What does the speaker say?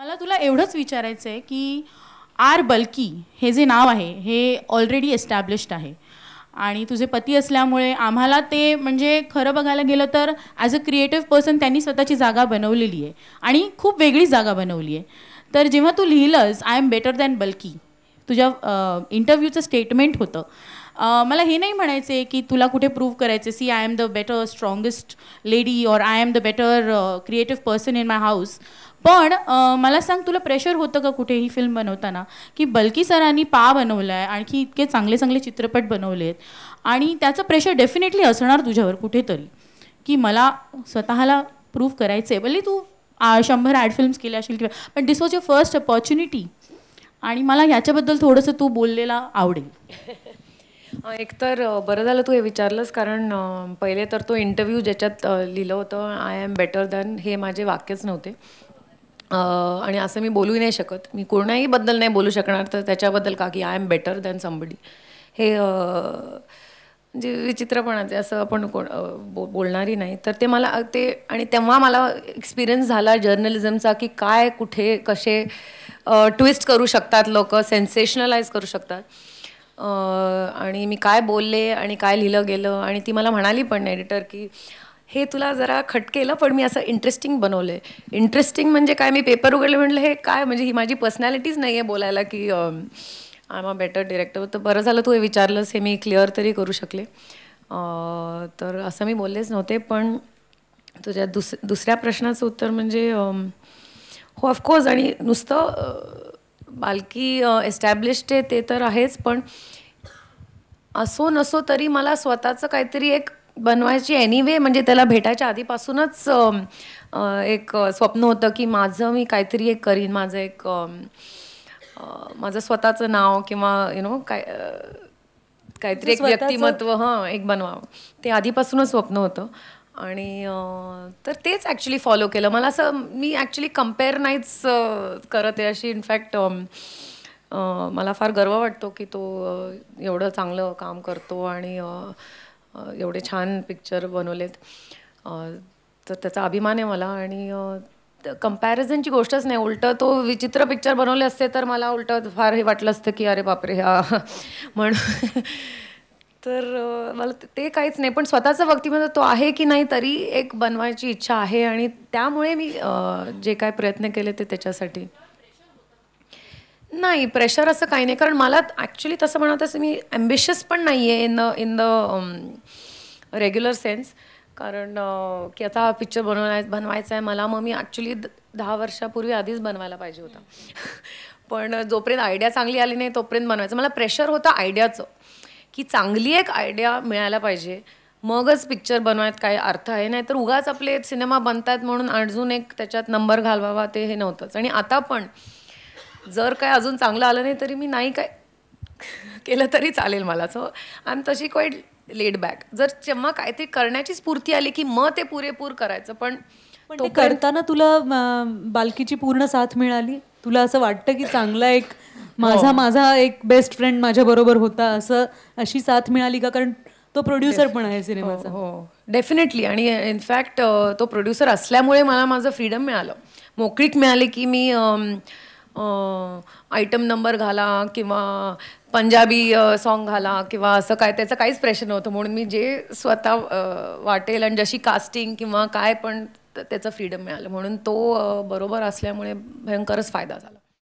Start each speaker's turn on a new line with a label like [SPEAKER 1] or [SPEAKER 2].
[SPEAKER 1] मला तुला एवढंच विचारायचं आहे की आर बल्की हे जे नाव आहे हे ऑलरेडी एस्टॅब्लिश्ड आहे आणि तुझे पती असल्यामुळे आम्हाला ते म्हणजे खरं बघायला गेलं तर ॲज अ क्रिएटिव्ह पर्सन त्यांनी स्वतःची जागा बनवलेली आहे आणि खूप वेगळी जागा बनवली आहे तर जेव्हा तू लिहिलंस आय एम बेटर दॅन बल्की तुझ्या इंटरव्ह्यूचं स्टेटमेंट होतं मला हे नाही आहे की तुला कुठे प्रूव्ह करायचं see I am the better strongest lady or I am the better creative person in my house पण मला सांग तुला प्रेशर होतं का कुठे ही फिल्म बनवताना की बल्की सरांनी पा बनवला आहे आणखी इतके चांगले चांगले चित्रपट बनवले आहेत आणि त्याचं प्रेशर डेफिनेटली असणार तुझ्यावर कुठेतरी की मला स्वतःला प्रूव्ह करायचं आहे भले तू शंभर ॲड फिल्म्स केल्या असेल किंवा पण this was your first opportunity आणि मला ह्याच्याबद्दल थोडंसं तू बोललेला आवडेल
[SPEAKER 2] एकतर बरं झालं तू हे विचारलंस कारण पहिले तर तो इंटरव्ह्यू ज्याच्यात लिहिलं होतं आय एम बेटर दॅन हे माझे वाक्यच नव्हते आणि असं मी बोलू नाही शकत मी कोणाहीबद्दल नाही बोलू शकणार तर त्याच्याबद्दल का की I am better than somebody हे म्हणजे विचित्रपणाचे असं आपण कोण बो बोलणारी नाही तर ते मला ते आणि तेव्हा मला एक्सपिरियन्स झाला जर्नलिझमचा की काय कुठे कसे ट्विस्ट करू शकतात लोक सेन्सेशनलाइज करू शकतात आणि मी काय बोलले आणि काय लिहिलं गेलं आणि ती मला म्हणाली पण एडिटर की हे तुला जरा खटकेलं पण मी असं इंटरेस्टिंग बनवलं आहे इंटरेस्टिंग म्हणजे काय मी पेपर उघडले म्हटलं हे काय म्हणजे ही माझी पर्सनॅलिटीच नाही आहे बोलायला की आय अ बेटर डिरेक्टर तर बरं झालं तू हे विचारलंस हे मी क्लिअर तरी करू शकले तर असं मी बोललेच नव्हते पण तुझ्या दुस दुसऱ्या प्रश्नाचं उत्तर म्हणजे हो ऑफकोर्स आणि नुसतं बालकी एस्टॅब्लिश्ड आहे ते तर आहेच पण असो नसो तरी मला स्वतःचं काहीतरी एक बनवायची एनिवे म्हणजे त्याला भेटायच्या आधीपासूनच एक स्वप्न होतं की माझं मी काहीतरी एक करीन माझं एक माझं स्वतःचं नाव किंवा यु नो काय काहीतरी एक म्हणजे व्यक्तिमत्व हां एक बनवावं ते आधीपासूनच स्वप्न होतं आणि तर तेच ॲक्च्युली फॉलो केलं मला असं मी ॲक्च्युली कम्पेअर नाहीच करत आहे अशी इनफॅक्ट मला फार गर्व वाटतो की तो एवढं चांगलं काम करतो आणि एवढे छान पिक्चर बनवलेत तर त्याचा अभिमान आहे मला आणि कम्पॅरिझनची गोष्टच नाही उलटं तो विचित्र पिक्चर बनवले असते तर मला उलटं फार हे वाटलं असतं की अरे बापरे हा म्हणून तर मला ते काहीच नाही पण स्वतःचं व्यक्तिमत्व तो आहे की नाही तरी एक बनवायची इच्छा आहे आणि त्यामुळे मी जे काय प्रयत्न केले ते त्याच्यासाठी नाही प्रेशर असं काही नाही कारण मला ॲक्च्युली तसं म्हणत असं मी ॲम्बिशियस पण नाही आहे in the in the regular sense कारण की आता हा पिक्चर बनवाय बनवायचा आहे मला मग मी ॲक्च्युली दहा वर्षापूर्वी आधीच बनवायला पाहिजे होता पण जोपर्यंत आयडिया चांगली आली नाही तोपर्यंत बनवायचं मला प्रेशर होतं आयडियाचं की चांगली एक आयडिया मिळायला पाहिजे मगच पिक्चर बनवायत काय अर्थ आहे नाही तर उगाच आपले सिनेमा बनतात म्हणून अजून एक त्याच्यात नंबर घालवावा ते हे नव्हतंच आणि आता पण जर काय अजून चांगलं आलं नाही तरी मी नाही काय केलं तरी चालेल मला सो आय एम तशी क्वाईट लेट बॅक जर जेव्हा काय ते करण्याची स्फूर्ती आली की मग ते पुरेपूर करायचं पण तो करताना
[SPEAKER 1] तुला बालकीची पूर्ण साथ मिळाली तुला असं वाटतं की चांगला एक हो. माझा माझा एक बेस्ट फ्रेंड माझ्या बरोबर होता असं अशी साथ मिळाली का कारण तो प्रोड्युसर पण आहे सिनेमाचा हो
[SPEAKER 2] डेफिनेटली हो. आणि इनफॅक्ट तो प्रोड्युसर असल्यामुळे मला माझं फ्रीडम मिळालं मोकळीक मिळाली की मी आयटम नंबर घाला किंवा पंजाबी सॉन्ग घाला किंवा असं काय त्याचं काहीच प्रेशर नव्हतं म्हणून मी जे स्वतः वाटेल आणि जशी कास्टिंग किंवा काय पण त्याचं फ्रीडम मिळालं म्हणून तो बरोबर असल्यामुळे भयंकरच फायदा झाला